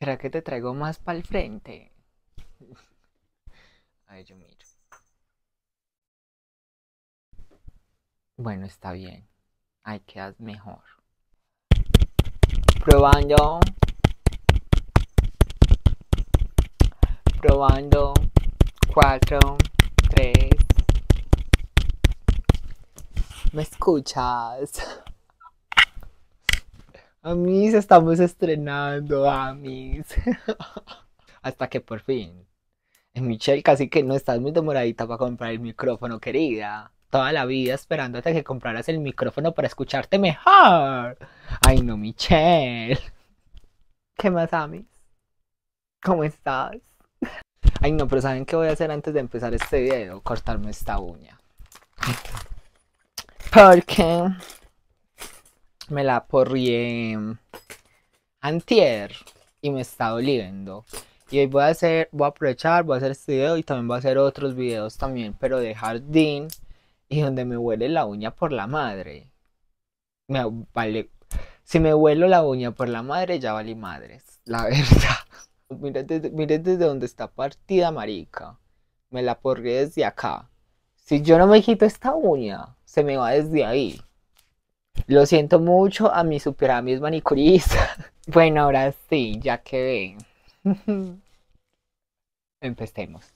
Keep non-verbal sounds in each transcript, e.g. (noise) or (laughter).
¿Será que te traigo más para el frente? (laughs) Ay, yo miro. Bueno, está bien. Ahí quedas mejor. Probando. Probando. Cuatro, tres. ¿Me escuchas? (laughs) Amis, estamos estrenando, Amis. (laughs) Hasta que por fin. Michelle, casi que no estás muy demoradita para comprar el micrófono, querida. Toda la vida esperándote que compraras el micrófono para escucharte mejor. Ay, no, Michelle. ¿Qué más, Amis? ¿Cómo estás? Ay, no, pero ¿saben qué voy a hacer antes de empezar este video? Cortarme esta uña. Porque me la porrié antier y me está doliendo. Y hoy voy a hacer, voy a aprovechar, voy a hacer este video y también voy a hacer otros videos también, pero de jardín y donde me huele la uña por la madre. Me vale. Si me huelo la uña por la madre, ya vale madres, la (laughs) verdad. Miren desde, donde está partida, marica. Me la porré desde acá. Si yo no me quito esta uña, se me va desde ahí. Lo siento mucho a mis amigos manicuristas. (laughs) bueno, ahora sí, ya que ven. (laughs) Empecemos.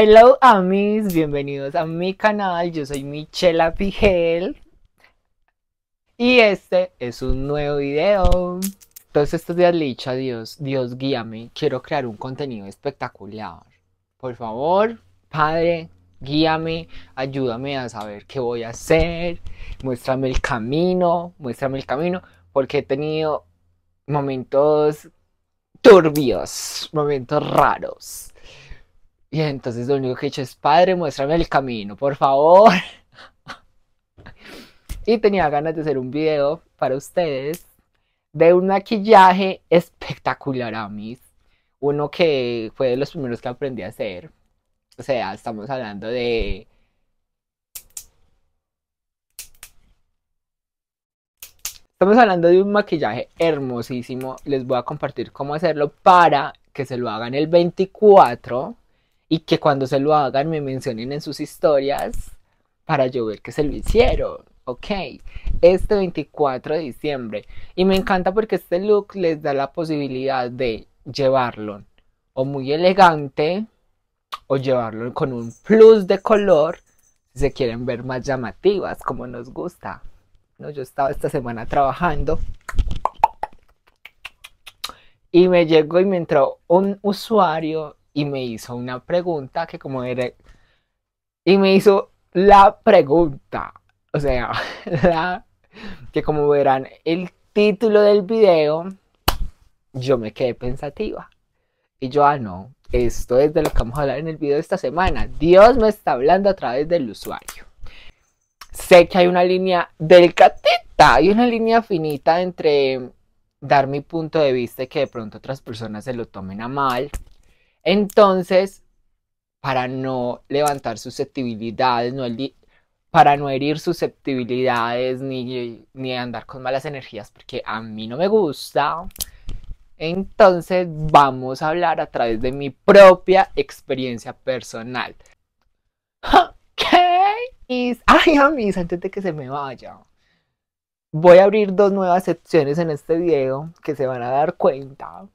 Hello amis, bienvenidos a mi canal, yo soy Michela Pigel y este es un nuevo video. Todos estos días le he dicho a Dios, Dios guíame, quiero crear un contenido espectacular. Por favor, Padre, guíame, ayúdame a saber qué voy a hacer, muéstrame el camino, muéstrame el camino, porque he tenido momentos turbios, momentos raros y entonces lo único que he dicho es, padre, muéstrame el camino, por favor. (laughs) y tenía ganas de hacer un video para ustedes de un maquillaje espectacular, Amis. Uno que fue de los primeros que aprendí a hacer. O sea, estamos hablando de... Estamos hablando de un maquillaje hermosísimo. Les voy a compartir cómo hacerlo para que se lo hagan el 24 y que cuando se lo hagan me mencionen en sus historias para yo ver que se lo hicieron. Ok, este 24 de diciembre. Y me encanta porque este look les da la posibilidad de llevarlo o muy elegante o llevarlo con un plus de color si se quieren ver más llamativas como nos gusta. ¿no? Yo estaba esta semana trabajando y me llegó y me entró un usuario y me hizo una pregunta que como era... Y me hizo la pregunta. O sea, (laughs) la, que como verán el título del video, yo me quedé pensativa. Y yo, ah, no, esto es de lo que vamos a hablar en el video de esta semana. Dios me está hablando a través del usuario. Sé que hay una línea delgadita, hay una línea finita entre dar mi punto de vista y que de pronto otras personas se lo tomen a mal entonces, para no levantar susceptibilidades, para no herir susceptibilidades ni, andar con malas energías, porque a mí no me gusta. Entonces vamos a hablar a través de mi propia experiencia personal. ¿Qué? (laughs) Ay, amigos, antes de que se me vaya. Voy a abrir dos nuevas secciones en este video que se van a dar cuenta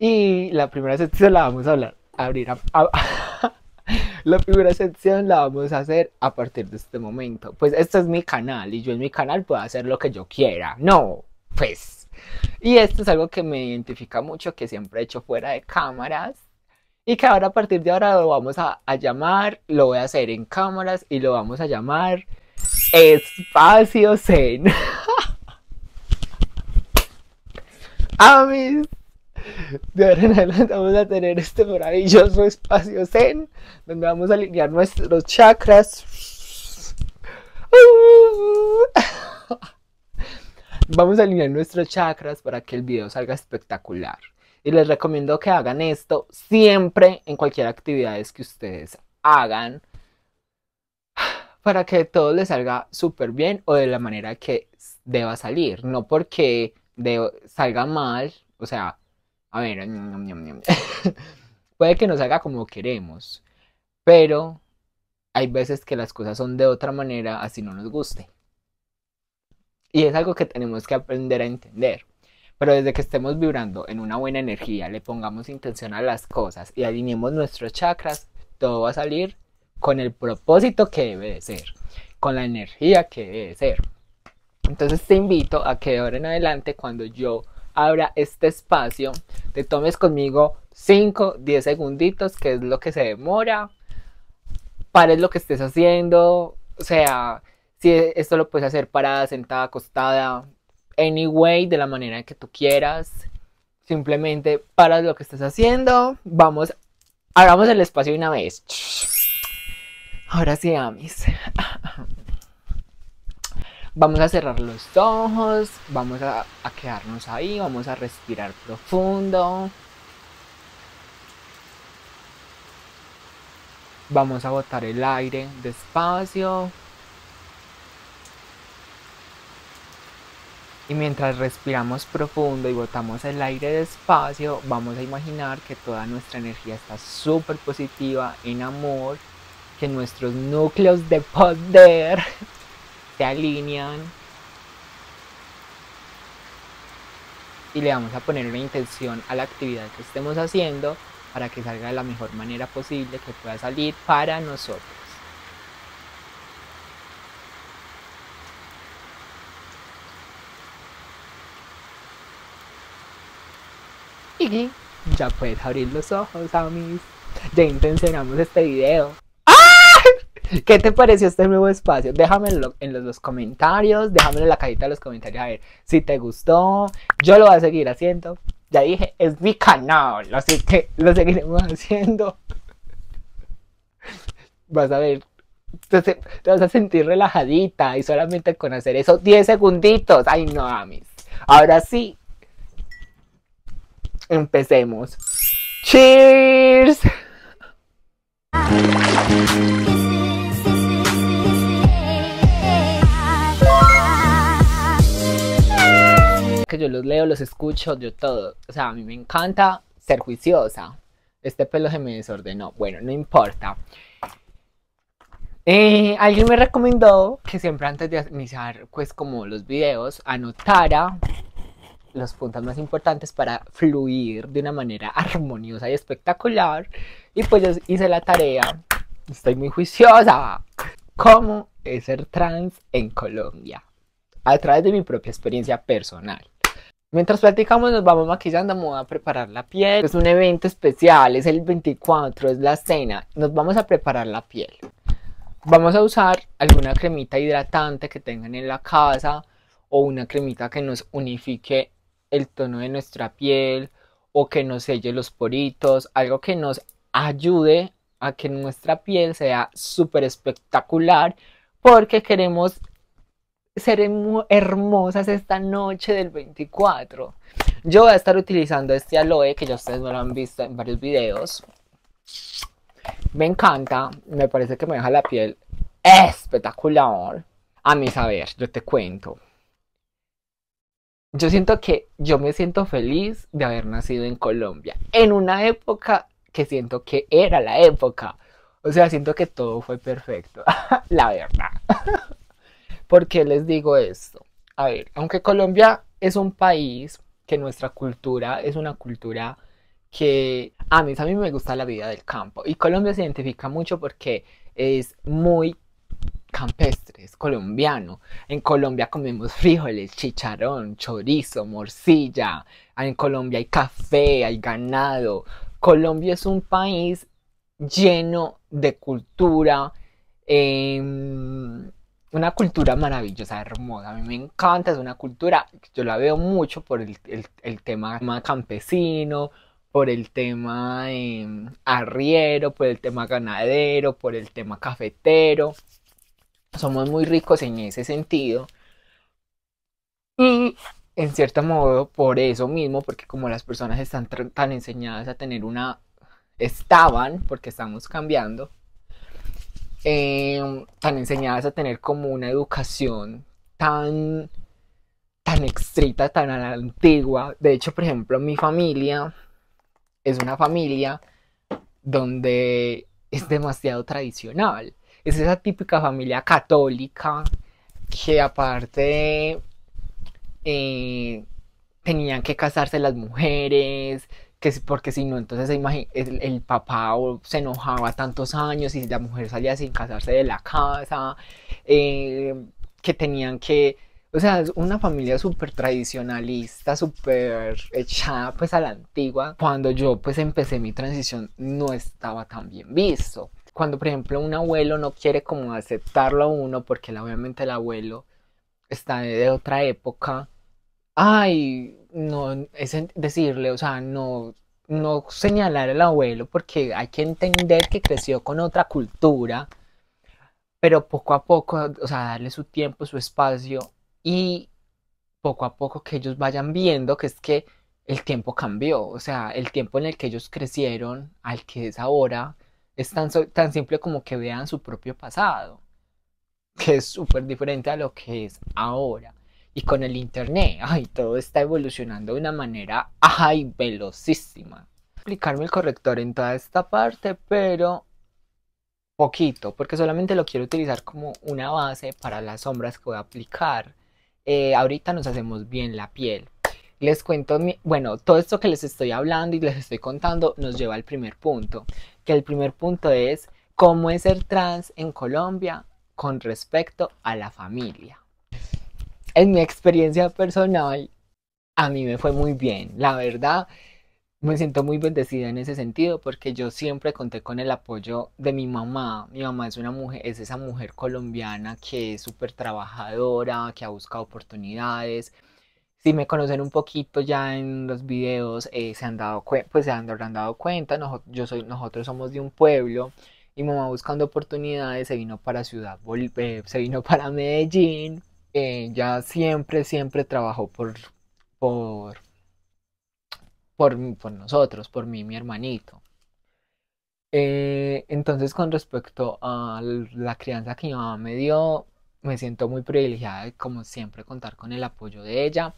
y la primera sección la vamos a hablar, abrir. (laughs) la primera sección la vamos a hacer a partir de este momento. Pues esto es mi canal y yo en mi canal puedo hacer lo que yo quiera. No, pues. Y esto es algo que me identifica mucho, que siempre he hecho fuera de cámaras. Y que ahora a partir de ahora lo vamos a, a llamar, lo voy a hacer en cámaras y lo vamos a llamar Espacio Zen. (laughs) Amis, de ahora en adelante vamos a tener este maravilloso espacio zen donde vamos a alinear nuestros chakras. (laughs) Vamos a alinear nuestros chakras para que el video salga espectacular. Y les recomiendo que hagan esto siempre en cualquier actividad que ustedes hagan para que todo les salga súper bien o de la manera que deba salir, no porque salga mal, o sea, a ver, puede que nos haga como queremos, pero hay veces que las cosas son de otra manera así no nos guste. Y es algo que tenemos que aprender a entender. Pero desde que estemos vibrando en una buena energía, le pongamos intención a las cosas y alineemos nuestros chakras, todo va a salir con el propósito que debe de ser, con la energía que debe de ser. Entonces te invito a que de ahora en adelante, cuando yo abra este espacio, te tomes conmigo 5, 10 segunditos, que es lo que se demora, pares lo que estés haciendo, o sea, si esto lo puedes hacer parada, sentada, acostada, anyway, de la manera que tú quieras, simplemente paras lo que estés haciendo, vamos, hagamos el espacio una vez. Ahora sí, amis. (laughs) Vamos a cerrar los ojos, vamos a, quedarnos ahí, vamos a respirar profundo. Vamos a botar el aire despacio. Y mientras respiramos profundo y botamos el aire despacio, vamos a imaginar que toda nuestra energía está súper positiva en amor, que nuestros núcleos de poder se alinean y le vamos a poner una intención a la actividad que estemos haciendo para que salga de la mejor manera posible que pueda salir para nosotros. Y ya puedes abrir los ojos, amis. Ya intencionamos este video. (laughs) ¿Qué te pareció este nuevo espacio? Déjamelo en los, comentarios, déjamelo en la cajita de los comentarios a ver si te gustó. Yo lo voy a seguir haciendo. Ya dije, es mi canal, así que lo seguiremos (laughs) haciendo. Vas a ver, te, vas a sentir relajadita y solamente con hacer eso 10 segunditos. Ay, no, amis. Ahora sí, empecemos. ¡Cheers! que yo los leo, los escucho, yo todo. O sea, a mí me encanta ser juiciosa. Este pelo se me desordenó. Bueno, no importa. Eh, alguien me recomendó que siempre antes de iniciar, pues como los videos, anotara los puntos más importantes para fluir de una manera armoniosa y espectacular. Y pues yo hice la tarea. Estoy muy juiciosa. ¿Cómo es ser trans en Colombia? A través de mi propia experiencia personal. Mientras platicamos nos vamos maquillando, vamos a preparar la piel. Es un evento especial, es el 24, es la cena. Nos vamos a preparar la piel. Vamos a usar alguna cremita hidratante que tengan en la casa o una cremita que nos unifique el tono de nuestra piel o que nos selle los poritos, algo que nos ayude a que nuestra piel sea súper espectacular porque queremos ser hermosas esta noche del 24. Yo voy a estar utilizando este aloe que ya ustedes me lo han visto en varios videos. Me encanta, me parece que me deja la piel espectacular. A mi saber, yo te cuento. Yo siento que yo me siento feliz de haber nacido en Colombia, en una época que siento que era la época. O sea, siento que todo fue perfecto, (laughs) la verdad. (laughs) ¿Por qué les digo esto? A ver, aunque Colombia es un país que nuestra cultura es una cultura que a mí, a mí me gusta la vida del campo y Colombia se identifica mucho porque es muy campestre, es colombiano. En Colombia comemos frijoles, chicharrón, chorizo, morcilla. En Colombia hay café, hay ganado. Colombia es un país lleno de cultura. Em, una cultura maravillosa, hermosa. A mí me encanta, es una cultura, yo la veo mucho por el, tema campesino, por el tema em, arriero, por el tema ganadero, por el tema cafetero. Somos muy ricos en ese sentido. Y en cierto modo, por eso mismo, porque como las personas están tan enseñadas a tener una, estaban, porque estamos cambiando, eh, tan enseñadas a tener como una educación tan, tan estricta, tan antigua. De hecho, por ejemplo, mi familia es una familia donde es demasiado tradicional. Es esa típica familia católica que aparte eh, tenían que casarse las mujeres, que porque si no, entonces el, el papá se enojaba tantos años y la mujer salía sin casarse de la casa, eh, que tenían que, o sea, una familia súper tradicionalista, súper echada pues a la antigua. Cuando yo pues empecé mi transición no estaba tan bien visto. Cuando por ejemplo un abuelo no quiere como aceptarlo a uno porque obviamente el abuelo está de otra época. Ay, no es decirle, o sea, no, no señalar al abuelo porque hay que entender que creció con otra cultura, pero poco a poco, o sea, darle su tiempo, su espacio y poco a poco que ellos vayan viendo que es que el tiempo cambió, o sea, el tiempo en el que ellos crecieron al que es ahora es tan, tan simple como que vean su propio pasado, que es súper diferente a lo que es ahora. Y con el Internet, todo está evolucionando de una manera, ay, velocísima. Aplicarme el corrector en toda esta parte, pero poquito, porque solamente lo quiero utilizar como una base para las sombras que voy a aplicar. Eh, ahorita nos hacemos bien la piel. Les cuento, bueno, todo esto que les estoy hablando y les estoy contando nos lleva al primer punto, que el primer punto es cómo es ser trans en Colombia con respecto a la familia en mi experiencia personal, a mí me fue muy bien. La verdad, me siento muy bendecida en ese sentido porque yo siempre conté con el apoyo de mi mamá. Mi mamá es una mujer, es esa mujer colombiana que es súper trabajadora, que ha buscado oportunidades. Si me conocen un poquito ya en los videos, eh, se han dado pues se han, dado cuenta. yo soy, nosotros somos de un pueblo y mamá buscando oportunidades se vino para ciudad, eh, se vino para Medellín ella eh, siempre, siempre trabajó por, por, por, nosotros, por mí, mi hermanito. Eh, entonces, con respecto a la crianza que mi mamá me dio, me siento muy privilegiada de, como siempre, contar con el apoyo de ella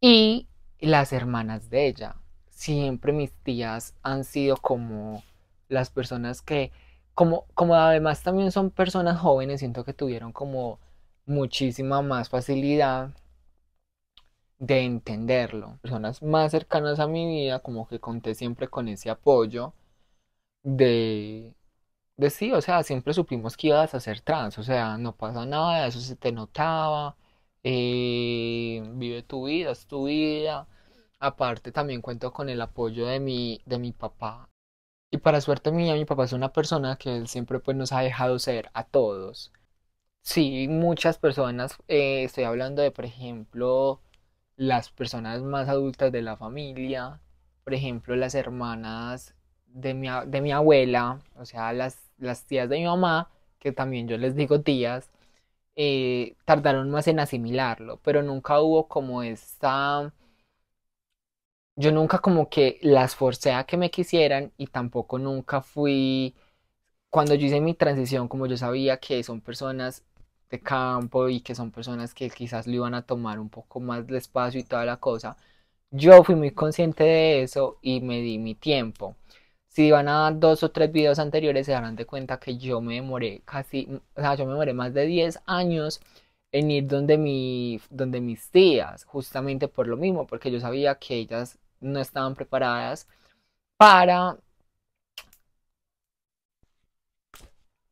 y las hermanas de ella. Siempre mis tías han sido como las personas que, como, como además también son personas jóvenes, siento que tuvieron como muchísima más facilidad de entenderlo. Personas más cercanas a mi vida, como que conté siempre con ese apoyo de, de sí, o sea, siempre supimos que ibas a ser trans, o sea, no pasa nada, eso se te notaba, eh, vive tu vida, es tu vida. Aparte también cuento con el apoyo de mi, de mi papá. Y para suerte mía, mi papá es una persona que él siempre pues, nos ha dejado ser a todos. Sí, muchas personas, eh, estoy hablando de, por ejemplo, las personas más adultas de la familia, por ejemplo, las hermanas de mi, de mi abuela, o sea, las, las tías de mi mamá, que también yo les digo tías, eh, tardaron más en asimilarlo, pero nunca hubo como esta... Yo nunca como que las forcé a que me quisieran y tampoco nunca fui... Cuando yo hice mi transición, como yo sabía que son personas campo y que son personas que quizás le iban a tomar un poco más de espacio y toda la cosa. Yo fui muy consciente de eso y me di mi tiempo. Si van a dos o tres videos anteriores se darán de cuenta que yo me demoré casi, o sea, yo me demoré más de 10 años en ir donde, mi, donde mis tías, justamente por lo mismo, porque yo sabía que ellas no estaban preparadas para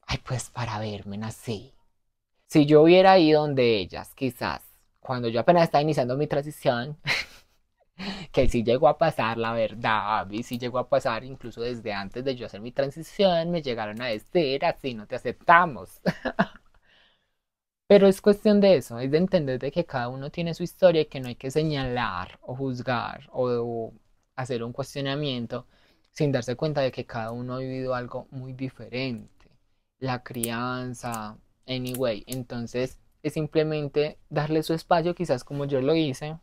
ay, pues para verme así si yo hubiera ido donde ellas, quizás, cuando yo apenas estaba iniciando mi transición, (laughs) que sí llegó a pasar, la verdad, y sí llegó a pasar, incluso desde antes de yo hacer mi transición, me llegaron a decir, así no te aceptamos. (laughs) Pero es cuestión de eso, es de entender de que cada uno tiene su historia y que no hay que señalar o juzgar o hacer un cuestionamiento sin darse cuenta de que cada uno ha vivido algo muy diferente. La crianza, Anyway, entonces es simplemente darle su espacio, quizás como yo lo hice.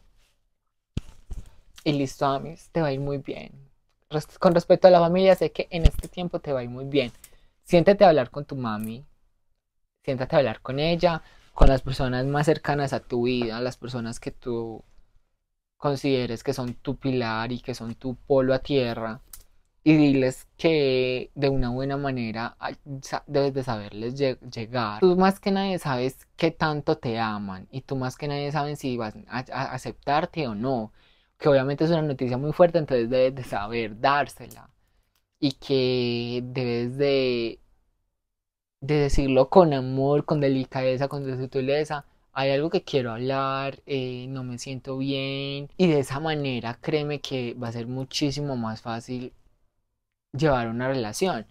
Y listo, amis, te va a ir muy bien. Con respecto a la familia, sé que en este tiempo te va a ir muy bien. Siéntate a hablar con tu mami, siéntate a hablar con ella, con las personas más cercanas a tu vida, las personas que tú consideres que son tu pilar y que son tu polo a tierra y diles que de una buena manera debes de saberles llegar. Tú más que nadie sabes qué tanto te aman y tú más que nadie sabes si vas a, aceptarte o no. Que obviamente es una noticia muy fuerte, entonces debes de saber dársela. Y que debes de, decirlo con amor, con delicadeza, con sutileza hay algo que quiero hablar, eh, no me siento bien. Y de esa manera, créeme que va a ser muchísimo más fácil llevar una relación.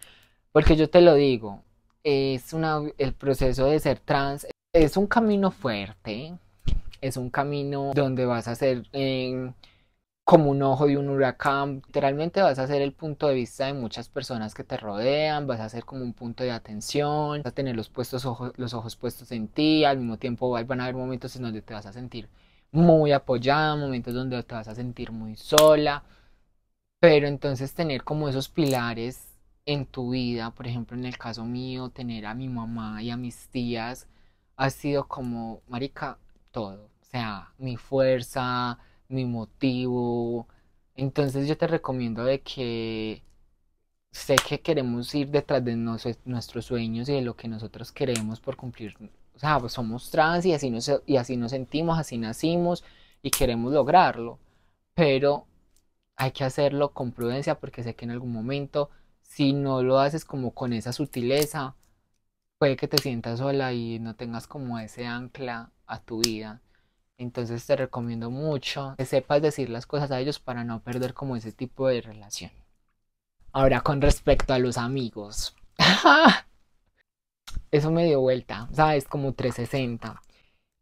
Porque yo te lo digo, es una, el proceso de ser trans es un camino fuerte, es un camino donde vas a ser eh, como un ojo de un huracán, literalmente vas a ser el punto de vista de muchas personas que te rodean, vas a ser como un punto de atención, vas a tener los, puestos ojos, los ojos puestos en ti, al mismo tiempo van a haber momentos en donde te vas a sentir muy apoyada, momentos donde te vas a sentir muy sola, pero entonces tener como esos pilares en tu vida, por ejemplo, en el caso mío, tener a mi mamá y a mis tías, ha sido como, marica, todo. O sea, mi fuerza, mi motivo. Entonces yo te recomiendo de que sé que queremos ir detrás de nuestros sueños y de lo que nosotros queremos por cumplir. O sea, pues somos trans y así, nos, y así nos sentimos, así nacimos y queremos lograrlo. Pero hay que hacerlo con prudencia porque sé que en algún momento, si no lo haces como con esa sutileza, puede que te sientas sola y no tengas como ese ancla a tu vida. Entonces te recomiendo mucho que sepas decir las cosas a ellos para no perder como ese tipo de relación. Ahora con respecto a los amigos. (laughs) Eso me dio vuelta, es Como 360.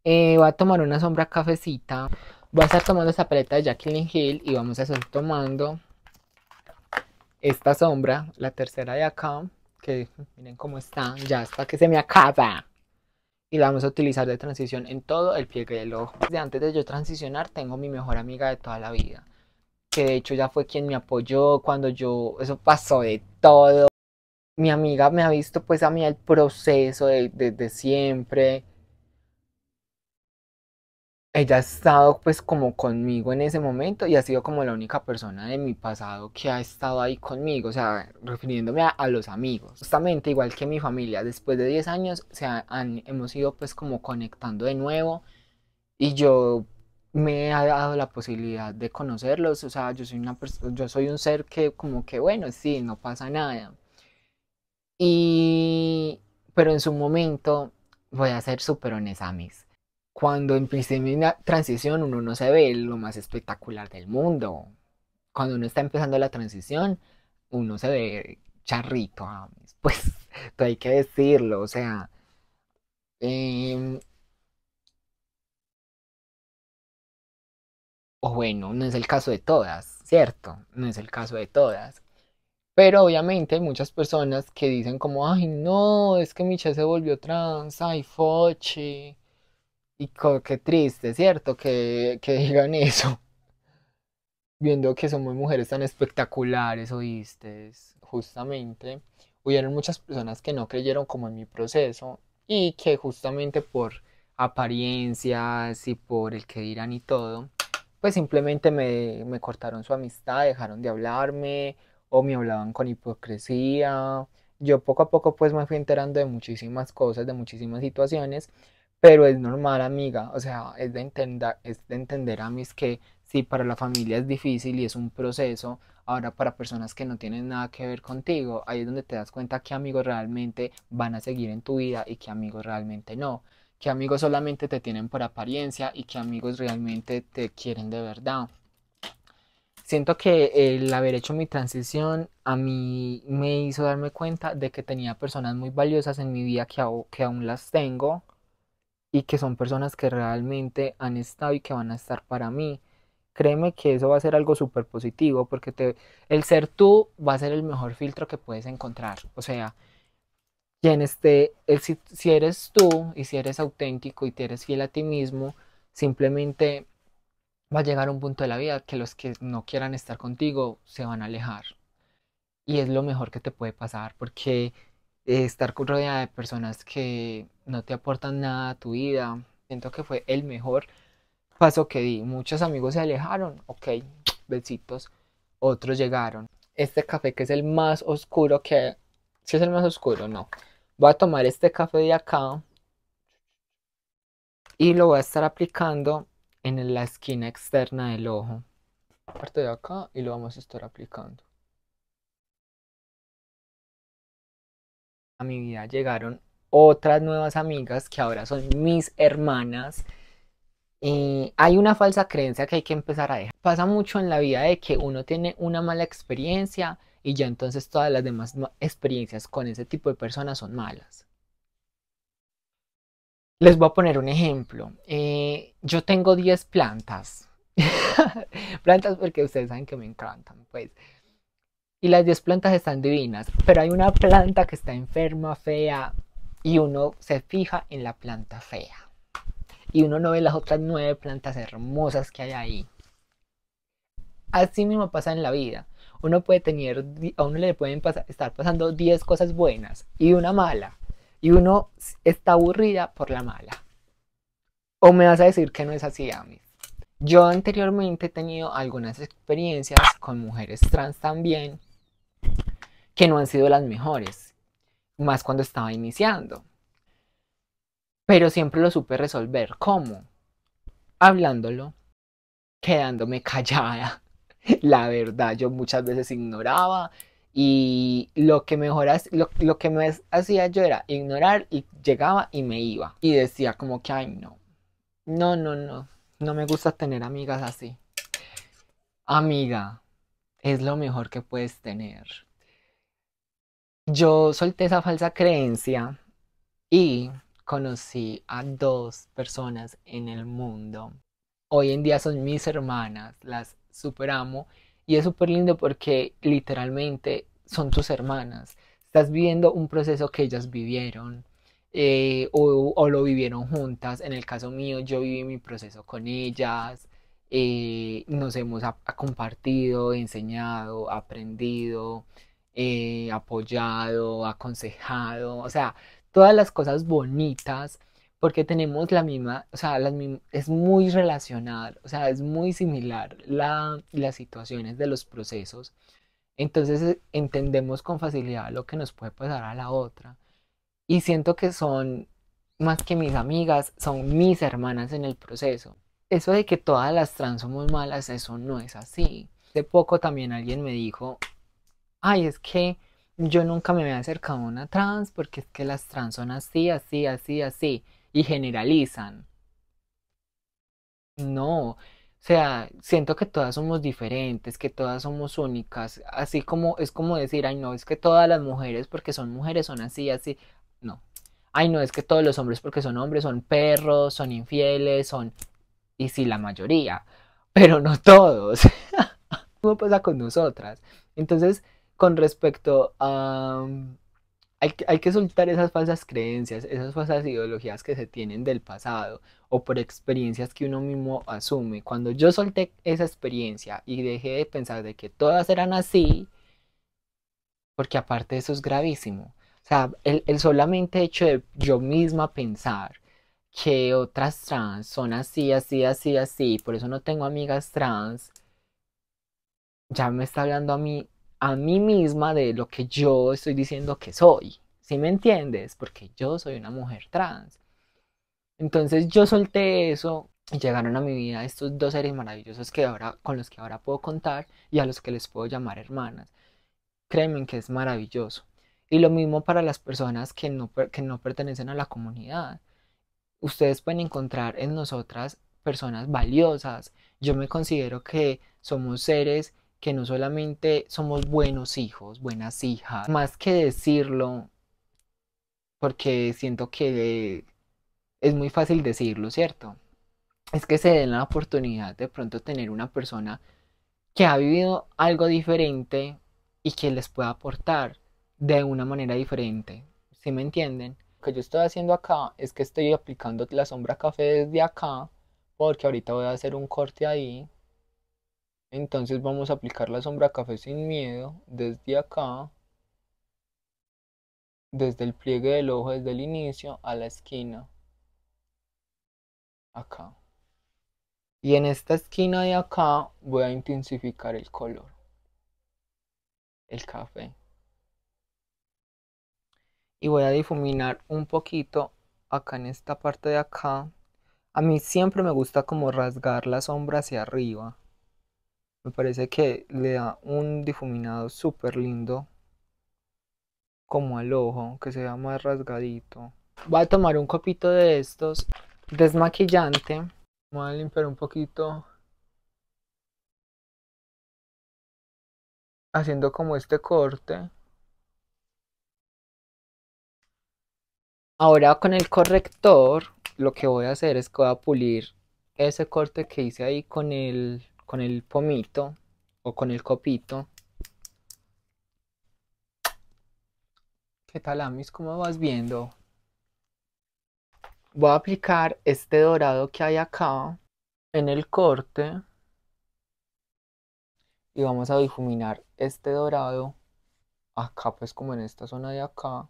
Eh, voy a tomar una sombra cafecita. Voy a estar tomando esta paleta de Jacqueline Hill y vamos a estar tomando esta sombra, la tercera de acá, que miren cómo está, ya está que se me acaba. Y la vamos a utilizar de transición en todo el pliegue del ojo. Desde antes de yo transicionar, tengo mi mejor amiga de toda la vida, que de hecho ya fue quien me apoyó cuando yo, eso pasó de todo. Mi amiga me ha visto pues a mí el proceso desde siempre ella ha estado pues como conmigo en ese momento y ha sido como la única persona de mi pasado que ha estado ahí conmigo, o sea, refiriéndome a, los amigos. Justamente igual que mi familia, después de 10 años se hemos ido pues como conectando de nuevo y yo me ha dado la posibilidad de conocerlos, o sea, yo soy una persona, yo soy un ser que como que bueno, sí, no pasa nada. Y pero en su momento voy a ser súper honesta, mis cuando empecé mi transición uno no se ve lo más espectacular del mundo. Cuando uno está empezando la transición, uno se ve charrito, (laughs) pues hay que decirlo, o sea, em, o bueno, no es el caso de todas, ¿cierto? No es el caso de todas. Pero obviamente hay muchas personas que dicen como, ay, no, es que michelle se volvió trans, ay, foche y qué triste, ¿cierto? Que, que (laughs) digan eso. Viendo que somos mujeres tan espectaculares, oíste, justamente. Hubieron muchas personas que no creyeron como en mi proceso y que justamente por apariencias y por el que dirán y todo, pues simplemente me, me cortaron su amistad, dejaron de hablarme o me hablaban con hipocresía. Yo poco a poco pues me fui enterando de muchísimas cosas, de muchísimas situaciones pero es normal, amiga. O sea, es de, entender, es entender, a mis que si para la familia es difícil y es un proceso, ahora para personas que no tienen nada que ver contigo, ahí es donde te das cuenta qué amigos realmente van a seguir en tu vida y qué amigos realmente no. qué amigos solamente te tienen por apariencia y qué amigos realmente te quieren de verdad siento que el haber hecho mi transición a mí me hizo darme cuenta de que tenía personas muy valiosas en mi vida que aún las tengo y que son personas que realmente han estado y que van a estar para mí. Créeme que eso va a ser algo súper positivo porque te, el ser tú va a ser el mejor filtro que puedes encontrar. O sea, si, si eres tú y si eres auténtico y te eres fiel a ti mismo, simplemente va a llegar un punto de la vida que los que no quieran estar contigo se van a alejar. Y es lo mejor que te puede pasar porque eh, estar rodeada de personas que no te aportan nada a tu vida. Siento que fue el mejor paso que di. Muchos amigos se alejaron, ok, besitos. Otros llegaron. Este café que es el más oscuro que... Si es el más oscuro, no. Voy a tomar este café de acá y lo voy a estar aplicando en la esquina externa del ojo. Parte de acá y lo vamos a estar aplicando. a mi vida llegaron otras nuevas amigas que ahora son mis hermanas. hay una falsa creencia que hay que empezar a dejar. Pasa mucho en la vida de que uno tiene una mala experiencia y ya entonces todas las demás experiencias con ese tipo de personas son malas. Les voy a poner un ejemplo. Eh, yo tengo 10 plantas. (laughs) plantas porque ustedes saben que me encantan, pues las 10 plantas están divinas, pero hay una planta que está enferma, fea, y uno se fija en la planta fea. Y uno no ve las otras 9 plantas hermosas que hay ahí. Así mismo pasa en la vida. Uno puede tener, a uno le pueden pasar, estar pasando 10 cosas buenas y una mala. Y uno está aburrida por la mala. O me vas a decir que no es así, Ami. Yo anteriormente he tenido algunas experiencias con mujeres trans también que no han sido las mejores, más cuando estaba iniciando. Pero siempre lo supe resolver. ¿Cómo? Hablándolo, quedándome callada. (laughs) La verdad, yo muchas veces ignoraba y lo que, mejor, lo que me hacía yo era ignorar y llegaba y me iba. Y decía como que, ay, no, no, no, no, no me gusta tener amigas así. Amiga, es lo mejor que puedes tener. Yo solté esa falsa creencia y conocí a dos personas en el mundo. Hoy en día son mis hermanas, las super amo y es súper lindo porque literalmente son tus hermanas. Estás viviendo un proceso que ellas vivieron eh, o lo vivieron juntas. En el caso mío, yo viví mi proceso con ellas. Eh, nos hemos compartido, enseñado, aprendido, eh, apoyado, aconsejado, o sea, todas las cosas bonitas, porque tenemos la misma, o sea, es muy relacional, o sea, es muy similar las situaciones de los procesos. Entonces eh, entendemos con facilidad lo que nos puede pasar a la otra. Y siento que son, más que mis amigas, son mis hermanas en el proceso eso de que todas las trans somos malas, eso no es así. Hace poco también alguien me dijo, ay, es que yo nunca me había acercado a una trans porque es que las trans son así, así, así, así, y generalizan. No, o sea, siento que todas somos diferentes, que todas somos únicas, así como es como decir, ay, no, es que todas las mujeres porque son mujeres son así, así, no. Ay, no, es que todos los hombres porque son hombres son perros, son infieles, son y sí la mayoría, pero no todos. ¿Cómo (laughs) pasa con nosotras? Entonces, con respecto a... Mm, hay, que soltar esas falsas creencias, esas falsas ideologías que se tienen del pasado o por experiencias que uno mismo asume. Cuando yo solté esa experiencia y dejé de pensar de que todas eran así, porque aparte eso es gravísimo. O sea, el, el solamente hecho de yo misma pensar que otras trans son así, así, así, así, por eso no tengo amigas trans, ya me está hablando a mí, a mí misma de lo que yo estoy diciendo que soy. ¿Sí me entiendes? Porque yo soy una mujer trans. Entonces yo solté eso y llegaron a mi vida estos dos seres maravillosos que ahora, con los que ahora puedo contar y a los que les puedo llamar hermanas. Créeme que es maravilloso. Y lo mismo para las personas que no pertenecen a la comunidad ustedes pueden encontrar en nosotras personas valiosas. Yo me considero que somos seres que no solamente somos buenos hijos, buenas hijas, más que decirlo, porque siento que es muy fácil decirlo, ¿cierto? Es que se den la oportunidad de pronto tener una persona que ha vivido algo diferente y que les pueda aportar de una manera diferente, ¿sí me entienden? yo estoy haciendo acá es que estoy aplicando la sombra café desde acá, porque ahorita voy a hacer un corte ahí. Entonces vamos a aplicar la sombra café sin miedo desde acá, desde el pliegue del ojo, desde el inicio a la esquina. Acá. Y en esta esquina de acá voy a intensificar el color. El café y voy a difuminar un poquito acá en esta parte de acá. A mí siempre me gusta como rasgar la sombra hacia arriba. Me parece que le da un difuminado súper lindo como al ojo, que se vea más rasgadito. Voy a tomar un copito de estos desmaquillante. Voy a limpiar un poquito haciendo como este corte Ahora con el corrector lo que voy a hacer es que voy a pulir ese corte que hice ahí con el, con el pomito o con el copito. ¿Qué tal, Amis? ¿Cómo vas viendo? Voy a aplicar este dorado que hay acá en el corte y vamos a difuminar este dorado acá pues como en esta zona de acá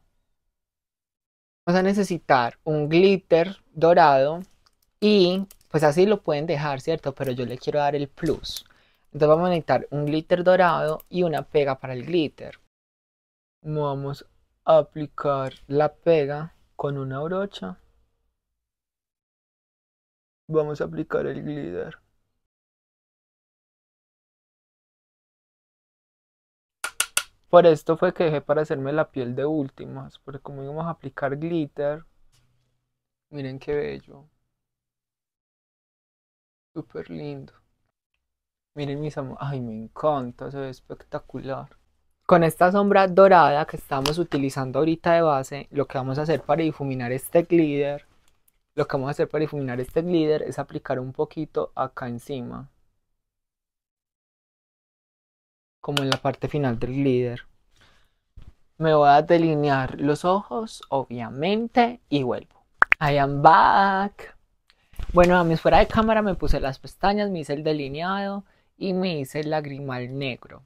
Vamos a necesitar un glitter dorado y pues así lo pueden dejar, ¿cierto? Pero yo le quiero dar el plus. Entonces vamos a necesitar un glitter dorado y una pega para el glitter. Vamos a aplicar la pega con una brocha. Vamos a aplicar el glitter. Por esto fue que dejé para hacerme la piel de últimas, porque como íbamos a aplicar glitter, miren qué bello. Súper lindo. Miren mis amores, ay me encanta, se ve espectacular. Con esta sombra dorada que estamos utilizando ahorita de base, lo que vamos a hacer para difuminar este glitter, lo que vamos a hacer para difuminar este glitter es aplicar un poquito acá encima. como en la parte final del líder. Me voy a delinear los ojos, obviamente, y vuelvo. I am back. Bueno, a mí fuera de cámara me puse las pestañas, me hice el delineado y me hice el lagrimal negro.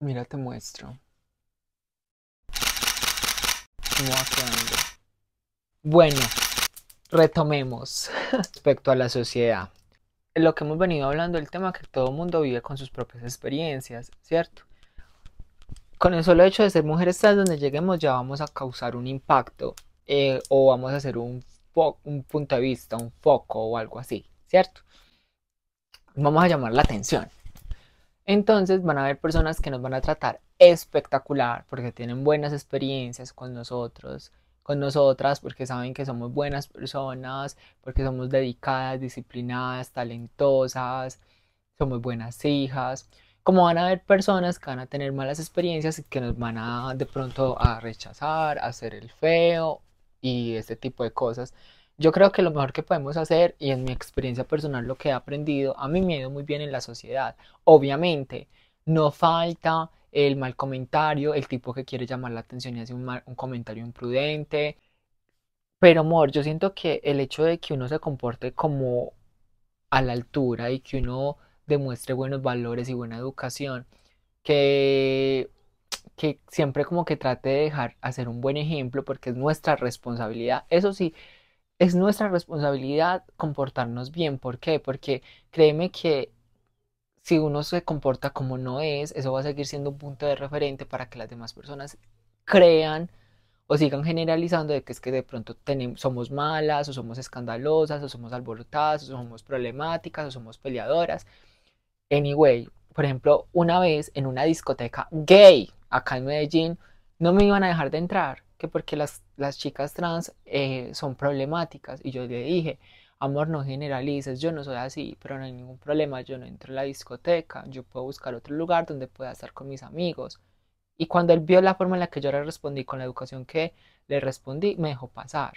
Mira, te muestro. Bueno, retomemos (laughs) respecto a la sociedad lo que hemos venido hablando, el tema que todo mundo vive con sus propias experiencias, ¿cierto? Con el solo hecho de ser mujeres tal donde lleguemos ya vamos a causar un impacto eh, o vamos a hacer un, un punto de vista, un foco o algo así, ¿cierto? Vamos a llamar la atención. Entonces van a haber personas que nos van a tratar espectacular porque tienen buenas experiencias con nosotros, con nosotras porque saben que somos buenas personas, porque somos dedicadas, disciplinadas, talentosas, somos buenas hijas. Como van a haber personas que van a tener malas experiencias y que nos van a de pronto a rechazar, a hacer el feo y este tipo de cosas. Yo creo que lo mejor que podemos hacer, y en mi experiencia personal lo que he aprendido, a mí me ha muy bien en la sociedad. Obviamente, no falta el mal comentario, el tipo que quiere llamar la atención y hace un, comentario imprudente. Pero, amor, yo siento que el hecho de que uno se comporte como a la altura y que uno demuestre buenos valores y buena educación, que, que siempre como que trate de dejar hacer un buen ejemplo porque es nuestra responsabilidad. Eso sí, es nuestra responsabilidad comportarnos bien. ¿Por qué? Porque créeme que si uno se comporta como no es, eso va a seguir siendo un punto de referente para que las demás personas crean o sigan generalizando de que es que de pronto tenemos, somos malas o somos escandalosas o somos alborotadas o somos problemáticas o somos peleadoras. Anyway, por ejemplo, una vez en una discoteca gay acá en Medellín no me iban a dejar de entrar, que porque las, las chicas trans eh, son problemáticas. Y yo le dije, Amor, no generalices, yo no soy así, pero no hay ningún problema, yo no entro a la discoteca, yo puedo buscar otro lugar donde pueda estar con mis amigos. Y cuando él vio la forma en la que yo le respondí, con la educación que le respondí, me dejó pasar.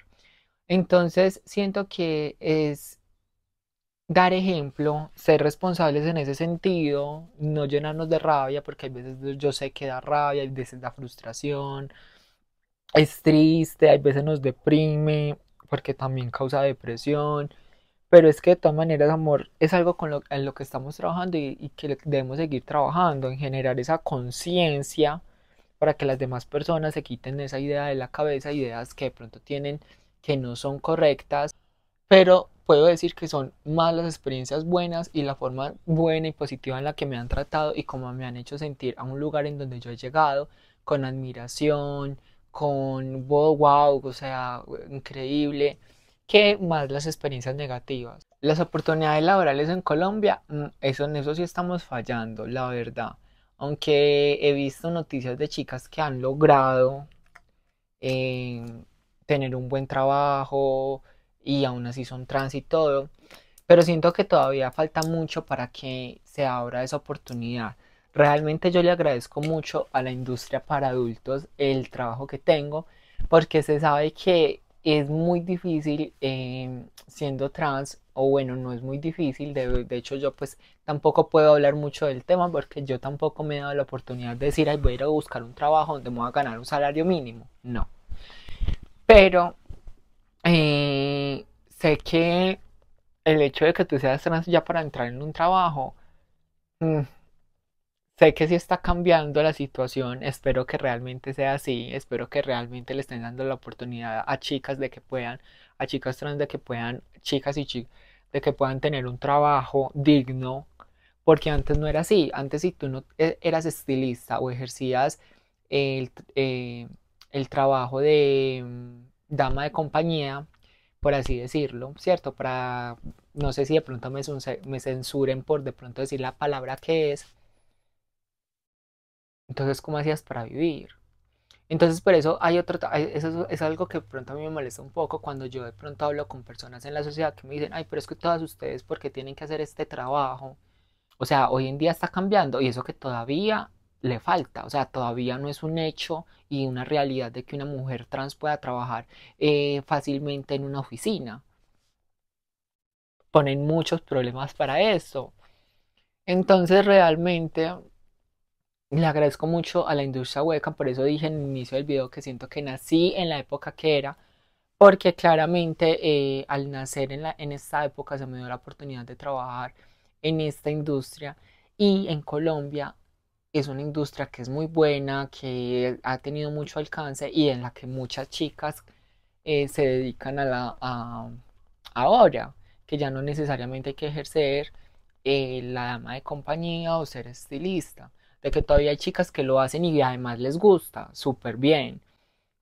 Entonces, siento que es dar ejemplo, ser responsables en ese sentido, no llenarnos de rabia, porque a veces yo sé que da rabia, a veces da frustración, es triste, a veces nos deprime, porque también causa depresión. Pero es que de todas maneras, amor, es algo con lo, en lo que estamos trabajando y, y que debemos seguir trabajando, en generar esa conciencia para que las demás personas se quiten esa idea de la cabeza, ideas que de pronto tienen que no son correctas, pero puedo decir que son más las experiencias buenas y la forma buena y positiva en la que me han tratado y cómo me han hecho sentir a un lugar en donde yo he llegado, con admiración, con wow, wow, o sea, increíble, que más las experiencias negativas. Las oportunidades laborales en Colombia, mm, eso, en eso sí estamos fallando, la verdad. Aunque he visto noticias de chicas que han logrado em, tener un buen trabajo y aún así son trans y todo, pero siento que todavía falta mucho para que se abra esa oportunidad. Realmente yo le agradezco mucho a la industria para adultos el trabajo que tengo, porque se sabe que es muy difícil em, siendo trans, o bueno, no es muy difícil, de, hecho yo pues tampoco puedo hablar mucho del tema porque yo tampoco me he dado la oportunidad de decir, voy a ir a buscar un trabajo donde me voy a ganar un salario mínimo, no. Pero eh, sé que el hecho de que tú seas trans ya para entrar en un trabajo... Mm, Sé que sí está cambiando la situación, espero que realmente sea así, espero que realmente le estén dando la oportunidad a chicas de que puedan, a chicas trans de que puedan, chicas y chicas, de que puedan tener un trabajo digno, porque antes no era así, antes si tú no e, eras estilista o ejercías el, eh, trabajo de mm, dama de compañía, por así decirlo, ¿cierto? Para, no sé si de pronto me censuren por de pronto decir la palabra que es, entonces, ¿cómo hacías para vivir? Entonces, por eso hay otro, eh, eso es algo que pronto a mí me molesta un poco cuando yo de pronto hablo con personas en la sociedad que me dicen, ay, pero es que todas ustedes, porque tienen que hacer este trabajo? O sea, hoy en día está cambiando y eso que todavía le falta, o sea, todavía no es un hecho y una realidad de que una mujer trans pueda trabajar eh, fácilmente en una oficina. Ponen muchos problemas para eso. Entonces, realmente le agradezco mucho a la industria hueca, por eso dije en el inicio del video que siento que nací en la época que era, porque claramente eh, al nacer en, esta época se me dio la oportunidad de trabajar en esta industria y en Colombia es una industria que es muy buena, que ha tenido mucho alcance y en la que muchas chicas eh, se dedican a la ahora, que ya no necesariamente hay que ejercer eh, la dama de compañía o ser estilista de que todavía hay chicas que lo hacen y además les gusta, súper bien,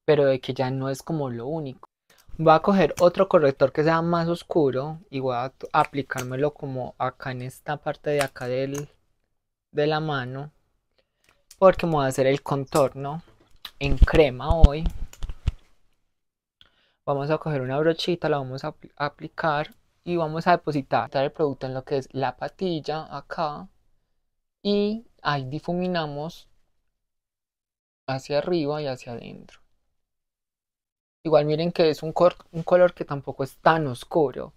pero de que ya no es como lo único. Voy a coger otro corrector que sea más oscuro y voy a aplicármelo como acá en esta parte de acá del, de la mano, porque me voy a hacer el contorno en crema hoy. Vamos a coger una brochita, la vamos a aplicar y vamos a depositar el producto en lo que es la patilla acá y ahí difuminamos hacia arriba y hacia adentro. Igual miren que es un, un color que tampoco es tan oscuro.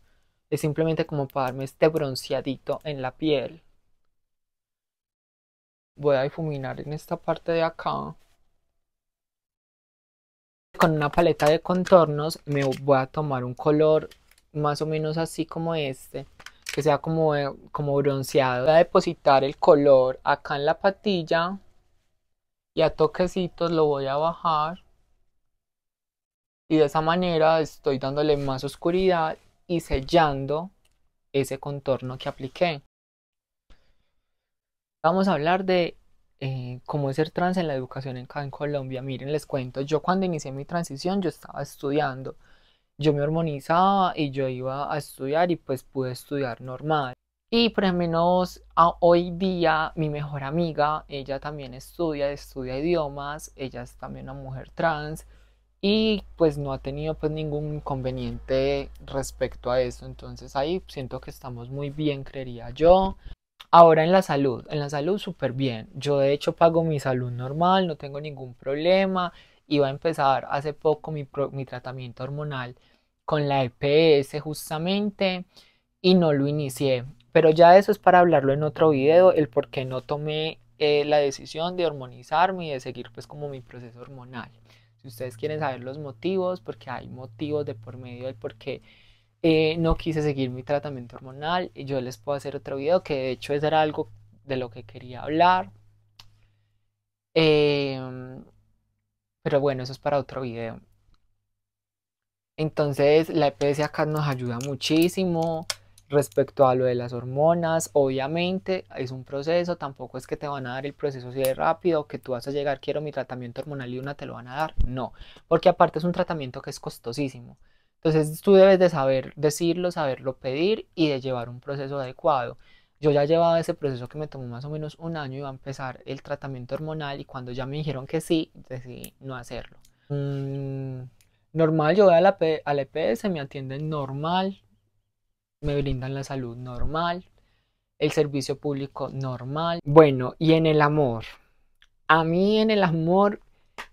Es simplemente como para darme este bronceadito en la piel. Voy a difuminar en esta parte de acá. Con una paleta de contornos me voy a tomar un color más o menos así como este sea como, eh, como bronceado. Voy a depositar el color acá en la patilla y a toquecitos lo voy a bajar. Y de esa manera estoy dándole más oscuridad y sellando ese contorno que apliqué. Vamos a hablar de eh, cómo es ser trans en la educación acá en Colombia. Miren, les cuento, yo cuando inicié mi transición yo estaba estudiando yo me hormonizaba y yo iba a estudiar y pues pude estudiar normal. Y por lo menos a hoy día mi mejor amiga, ella también estudia, estudia idiomas, ella es también una mujer trans y pues no ha tenido pues ningún inconveniente respecto a eso. Entonces ahí siento que estamos muy bien, creería yo. Ahora en la salud, en la salud súper bien. Yo de hecho pago mi salud normal, no tengo ningún problema. Iba a empezar hace poco mi, mi tratamiento hormonal con la EPS justamente y no lo inicié. Pero ya eso es para hablarlo en otro video, el por qué no tomé eh, la decisión de hormonizarme y de seguir pues como mi proceso hormonal. Si ustedes quieren saber los motivos, porque hay motivos de por medio del por qué eh, no quise seguir mi tratamiento hormonal, yo les puedo hacer otro video que de hecho eso era algo de lo que quería hablar. Em, pero bueno, eso es para otro video. Entonces la EPS acá nos ayuda muchísimo respecto a lo de las hormonas. Obviamente es un proceso, tampoco es que te van a dar el proceso así de rápido, que tú vas a llegar, quiero mi tratamiento hormonal y una te lo van a dar. No, porque aparte es un tratamiento que es costosísimo. Entonces tú debes de saber decirlo, saberlo pedir y de llevar un proceso adecuado. Yo ya llevaba ese proceso que me tomó más o menos un año y va a empezar el tratamiento hormonal y cuando ya me dijeron que sí, decidí no hacerlo. Mm, Normal, yo voy a la, EPS, me atienden normal, me brindan la salud normal, el servicio público normal. Bueno, y en el amor. A mí en el amor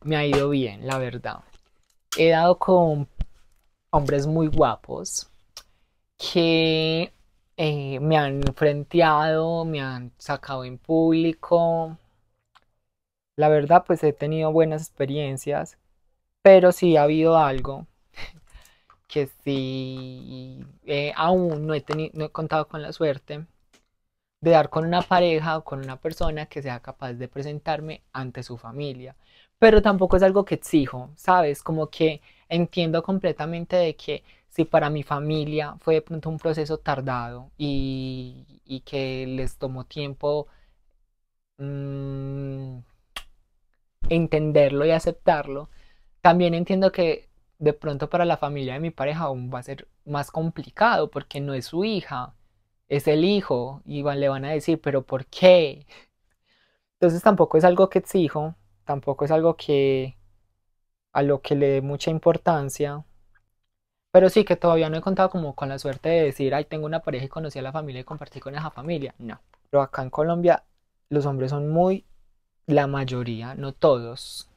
me ha ido bien, la verdad. He dado con hombres muy guapos que eh, me han frenteado, me han sacado en público. La verdad, pues he tenido buenas experiencias pero sí ha habido algo que sí eh, aún no he, no he contado con la suerte de dar con una pareja o con una persona que sea capaz de presentarme ante su familia. Pero tampoco es algo que exijo, ¿sabes? Como que entiendo completamente de que si para mi familia fue de pronto un proceso tardado y, que les tomó tiempo mm, entenderlo y aceptarlo, también entiendo que de pronto para la familia de mi pareja aún va a ser más complicado porque no es su hija, es el hijo y le van a decir, pero ¿por qué? Entonces tampoco es algo que exijo, tampoco es algo que a lo que le dé mucha importancia. Pero sí que todavía no he contado como con la suerte de decir, ay, tengo una pareja y conocí a la familia y compartí con esa familia. No. Pero acá en Colombia los hombres son muy, la mayoría, no todos,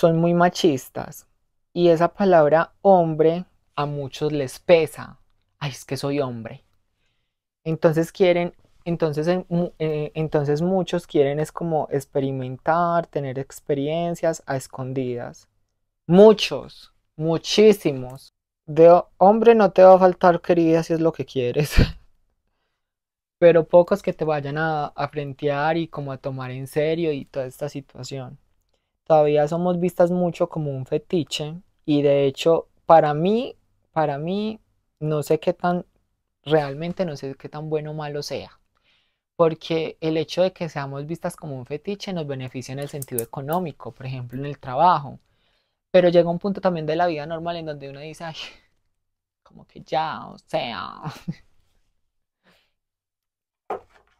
son muy machistas y esa palabra hombre a muchos les pesa. Ay, es que soy hombre. Entonces quieren, entonces, eh, entonces muchos quieren es como experimentar, tener experiencias a escondidas. Muchos, muchísimos. De hombre no te va a faltar querida si es lo que quieres. (laughs) Pero pocos que te vayan a, a frentear y como a tomar en serio y toda esta situación todavía somos vistas mucho como un fetiche y de hecho para mí, para mí, no sé qué tan, realmente no sé qué tan bueno o malo sea. Porque el hecho de que seamos vistas como un fetiche nos beneficia en el sentido económico, por ejemplo, en el trabajo. Pero llega un punto también de la vida normal en donde uno dice, ay, como que ya, o sea,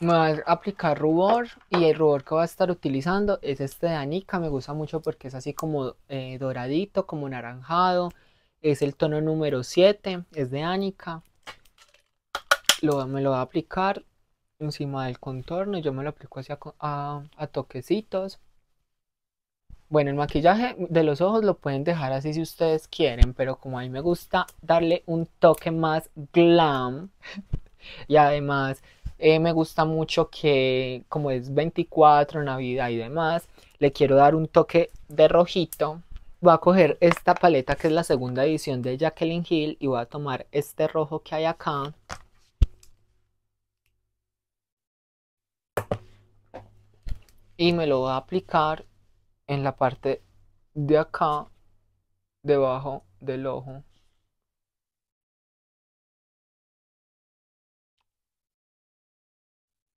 me va a aplicar rubor y el rubor que va a estar utilizando es este de Anica. Me gusta mucho porque es así como eh, doradito, como naranjado. Es el tono número 7, es de Anica. Lo, me lo va a aplicar encima del contorno y yo me lo aplico hacia a toquecitos. Bueno, el maquillaje de los ojos lo pueden dejar así si ustedes quieren, pero como a mí me gusta darle un toque más glam (laughs) y además eh, me gusta mucho que, como es 24, Navidad y demás, le quiero dar un toque de rojito. Voy a coger esta paleta que es la segunda edición de Jacqueline Hill y voy a tomar este rojo que hay acá. Y me lo voy a aplicar en la parte de acá, debajo del ojo.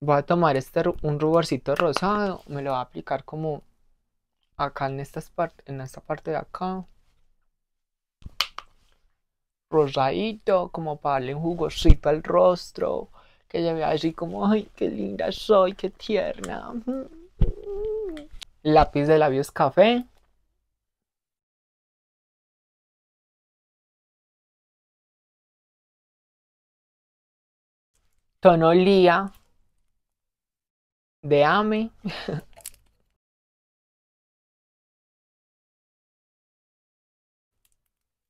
Voy a tomar este un ruborcito rosado, me lo voy a aplicar como acá en, en esta parte de acá. Rosadito, como para darle un jugosito al rostro. Que ya vea así como, ay, qué linda soy, qué tierna. Lápiz de labios café. Tono lía de AME.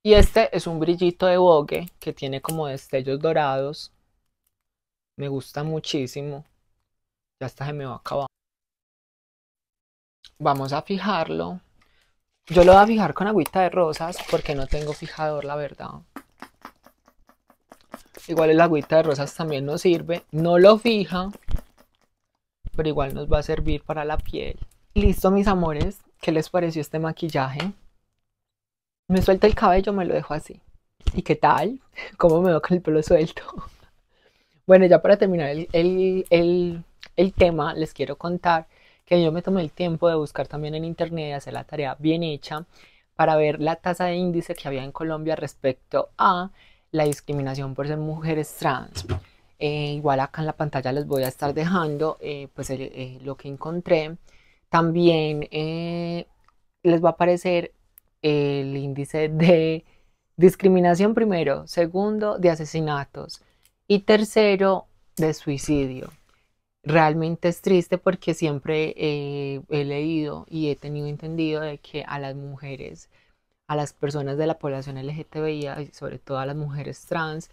y este es un brillito de bogue que tiene como destellos dorados. Me gusta muchísimo. Ya hasta se me va a acabar. Vamos a fijarlo. Yo lo voy a fijar con agüita de rosas porque no tengo fijador, la verdad. Igual el agüita de rosas también nos sirve. No lo fija, pero igual nos va a servir para la piel. Listo, mis amores, ¿qué les pareció este maquillaje? Me suelta el cabello, me lo dejo así. ¿Y qué tal? (laughs) ¿Cómo me veo con el pelo suelto? (laughs) bueno, ya para terminar el, tema, les quiero contar que yo me tomé el tiempo de buscar también en internet y hacer la tarea bien hecha para ver la tasa de índice que había en Colombia respecto a la discriminación por ser mujeres trans. Eh, igual acá en la pantalla les voy a estar dejando eh, pues eh, lo que encontré. También les va a aparecer el índice de discriminación primero, segundo de asesinatos y tercero de suicidio. Realmente es triste porque siempre he leído y he tenido entendido de que a las mujeres, a las personas de la población y sobre todo a las mujeres trans,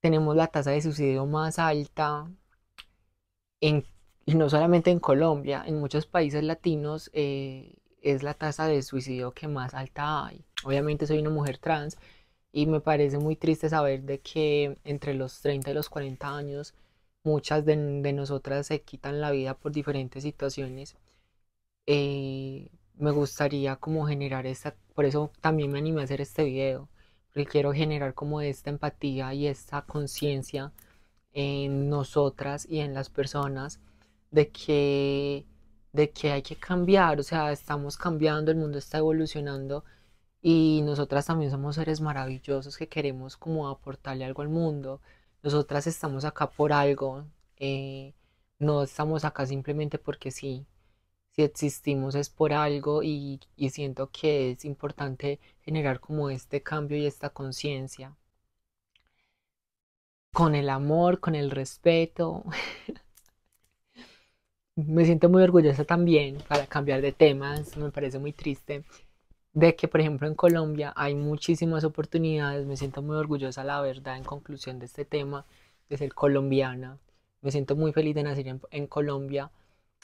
tenemos la tasa de suicidio más alta, en, y no solamente en Colombia, en muchos países latinos eh, es la tasa de suicidio que más alta hay. Obviamente soy una mujer trans y me parece muy triste saber de que entre los 30 y los 40 años muchas de, nosotras se quitan la vida por diferentes situaciones. Eh, me gustaría como generar esta, por eso también me animé a hacer este video, quiero generar como esta empatía y esta conciencia en nosotras y en las personas de que, de que hay que cambiar, o sea, estamos cambiando, el mundo está evolucionando y nosotras también somos seres maravillosos que queremos como aportarle algo al mundo, nosotras estamos acá por algo, eh, no estamos acá simplemente porque sí, si existimos es por algo y, siento que es importante generar como este cambio y esta conciencia. Con el amor, con el respeto. (laughs) me siento muy orgullosa también, para cambiar de tema, me parece muy triste, de que por ejemplo en Colombia hay muchísimas oportunidades, me siento muy orgullosa la verdad en conclusión de este tema, de ser colombiana, me siento muy feliz de nacer en, en Colombia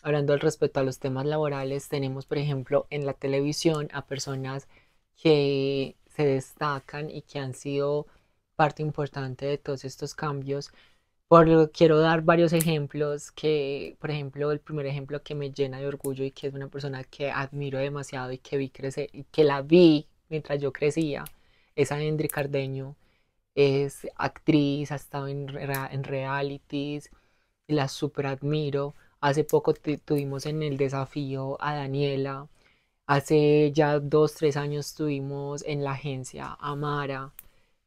Hablando al respecto a los temas laborales, tenemos, por ejemplo, en la televisión a personas que se destacan y que han sido parte importante de todos estos cambios. Por lo quiero dar varios ejemplos que, por ejemplo, el primer ejemplo que me llena de orgullo y que es una persona que admiro demasiado y que vi crecer y que la vi mientras yo crecía, es Andri Cardeño. Es actriz, ha estado en, en realities, la super admiro Hace poco tuvimos en el desafío a Daniela. Hace ya dos, tres años tuvimos en la agencia Amara, Mara.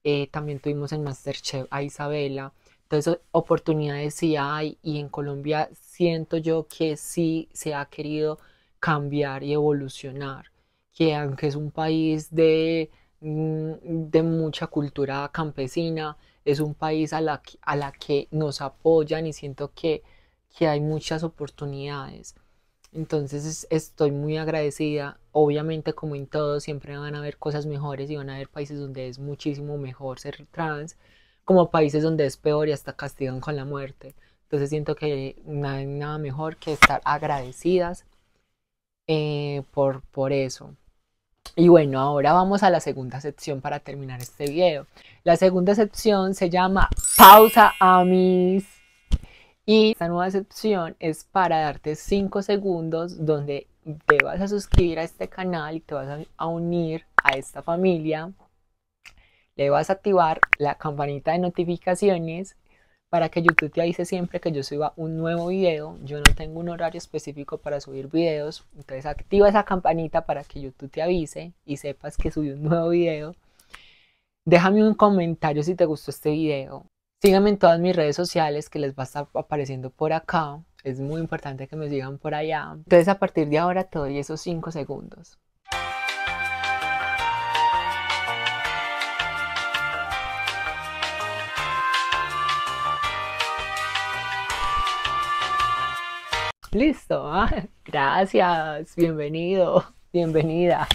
Eh, también tuvimos en Masterchef a Isabela. Entonces, oportunidades sí hay y en Colombia siento yo que sí se ha querido cambiar y evolucionar, que aunque es un país de, mm, de mucha cultura campesina, es un país a la, a la que nos apoyan y siento que que hay muchas oportunidades. Entonces estoy muy agradecida. Obviamente como en todo siempre van a haber cosas mejores y van a haber países donde es muchísimo mejor ser trans, como países donde es peor y hasta castigan con la muerte. Entonces siento que no hay nada mejor que estar agradecidas eh, por, por eso. Y bueno, ahora vamos a la segunda sección para terminar este video. La segunda sección se llama Pausa Amis. Y esta nueva sección es para darte 5 segundos donde te vas a suscribir a este canal y te vas a unir a esta familia. Le vas a activar la campanita de notificaciones para que YouTube te avise siempre que yo suba un nuevo video. Yo no tengo un horario específico para subir videos, entonces activa esa campanita para que YouTube te avise y sepas que subí un nuevo video. Déjame un comentario si te gustó este video. Síganme en todas mis redes sociales que les va a estar apareciendo por acá. Es muy importante que me sigan por allá. Entonces a partir de ahora te doy esos 5 segundos. Listo, ah, (laughs) gracias, bienvenido, bienvenida.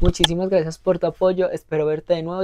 Muchísimas gracias por tu apoyo, espero verte de nuevo.